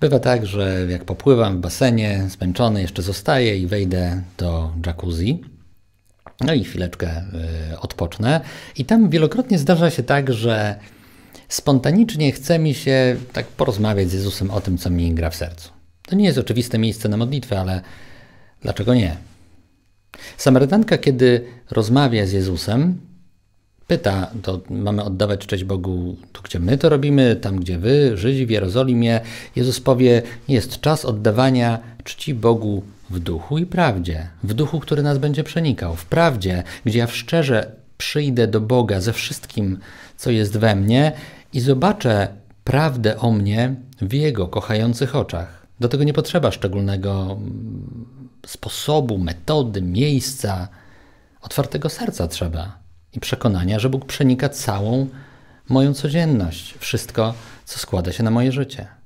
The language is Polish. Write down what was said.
Bywa tak, że jak popływam w basenie, zmęczony jeszcze zostaję i wejdę do jacuzzi. No i chwileczkę y, odpocznę. I tam wielokrotnie zdarza się tak, że spontanicznie chce mi się tak porozmawiać z Jezusem o tym, co mi gra w sercu. To nie jest oczywiste miejsce na modlitwę, ale dlaczego nie? Samarytanka, kiedy rozmawia z Jezusem, pyta, to mamy oddawać cześć Bogu tu, gdzie my to robimy, tam, gdzie wy, Żydzi w Jerozolimie. Jezus powie, jest czas oddawania czci Bogu w duchu i prawdzie, w duchu, który nas będzie przenikał, w prawdzie, gdzie ja w szczerze przyjdę do Boga ze wszystkim, co jest we mnie i zobaczę prawdę o mnie w Jego kochających oczach. Do tego nie potrzeba szczególnego mm, sposobu, metody, miejsca. Otwartego serca trzeba i przekonania, że Bóg przenika całą moją codzienność, wszystko, co składa się na moje życie.